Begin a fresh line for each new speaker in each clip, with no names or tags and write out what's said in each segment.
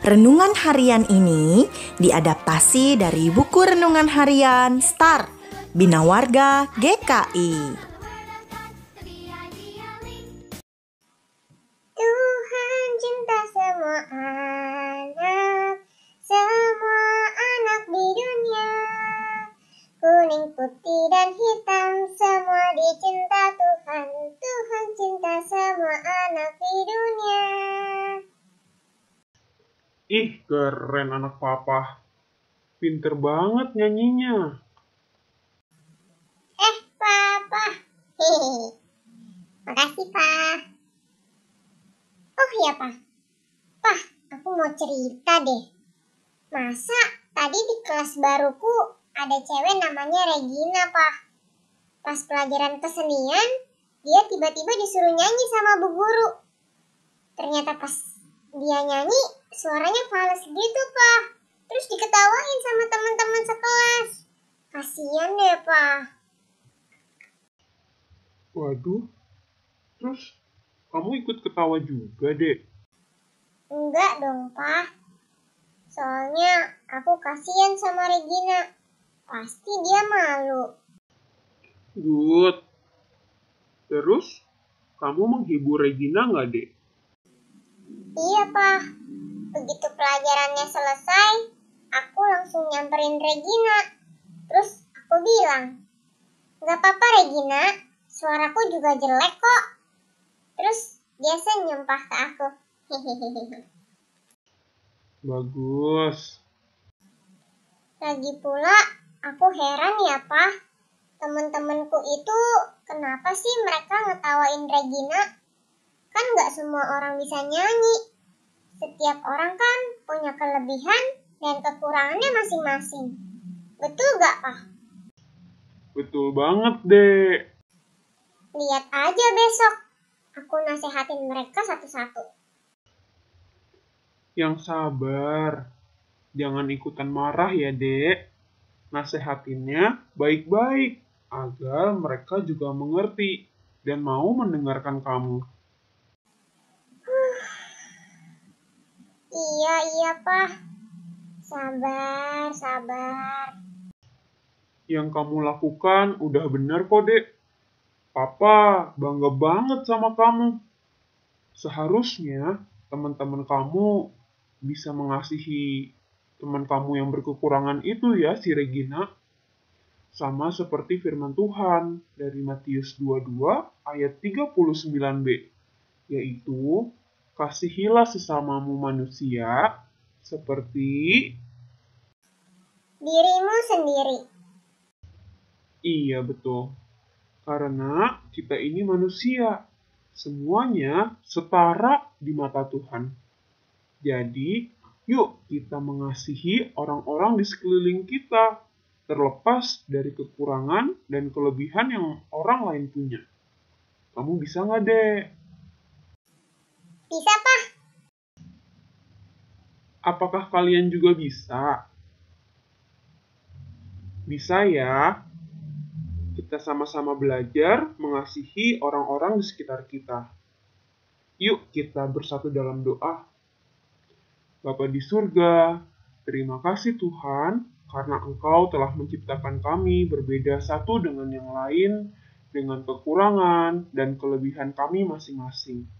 Renungan harian ini diadaptasi dari buku renungan harian Star Bina Warga GKI.
Ih, keren anak papa. Pinter banget nyanyinya.
Eh, papa. Hehehe. Makasih, pak. Oh iya, pak. Pak, aku mau cerita deh. Masa tadi di kelas baruku ada cewek namanya Regina, pak. Pas pelajaran kesenian, dia tiba-tiba disuruh nyanyi sama bu guru. Ternyata pas dia nyanyi, Suaranya fals gitu, Pak. Terus diketawain sama teman-teman sekelas. Kasian deh, Pak. Waduh. Terus
kamu ikut ketawa juga, Dek?
Enggak dong, Pak. Soalnya aku kasihan sama Regina. Pasti dia malu.
Good. Terus, kamu menghibur Regina nggak, Dek?
Iya, Pak. Begitu pelajarannya selesai, aku langsung nyamperin Regina. Terus aku bilang, Gak apa-apa Regina, suaraku juga jelek kok. Terus dia senyum pas ke aku.
Bagus.
Lagi pula, aku heran ya, Pak. Temen-temenku itu kenapa sih mereka ngetawain Regina? Kan gak semua orang bisa nyanyi. Setiap orang kan punya kelebihan dan kekurangannya masing-masing. Betul gak, Pak?
Betul banget, Dek.
Lihat aja besok. Aku nasehatin mereka satu-satu.
Yang sabar. Jangan ikutan marah ya, Dek. Nasehatinnya baik-baik agar mereka juga mengerti dan mau mendengarkan kamu.
Iya, iya, Pak. Sabar, sabar.
Yang kamu lakukan udah benar kok, Dek. Papa bangga banget sama kamu. Seharusnya teman-teman kamu bisa mengasihi teman kamu yang berkekurangan itu ya, si Regina. Sama seperti firman Tuhan dari Matius 22 ayat 39b, yaitu kasihilah sesamamu manusia seperti
dirimu sendiri.
Iya, betul. Karena kita ini manusia, semuanya setara di mata Tuhan. Jadi, yuk kita mengasihi orang-orang di sekeliling kita, terlepas dari kekurangan dan kelebihan yang orang lain punya. Kamu bisa nggak, deh? Bisa, Pak. Apakah kalian juga bisa? Bisa ya. Kita sama-sama belajar mengasihi orang-orang di sekitar kita. Yuk kita bersatu dalam doa. Bapa di surga, terima kasih Tuhan karena Engkau telah menciptakan kami berbeda satu dengan yang lain, dengan kekurangan dan kelebihan kami masing-masing.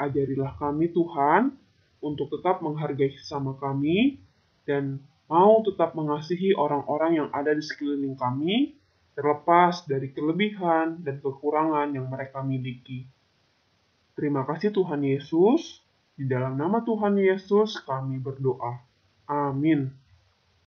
Ajarilah kami Tuhan untuk tetap menghargai sesama kami dan mau tetap mengasihi orang-orang yang ada di sekeliling kami, terlepas dari kelebihan dan kekurangan yang mereka miliki. Terima kasih Tuhan Yesus. Di dalam nama Tuhan Yesus kami berdoa. Amin.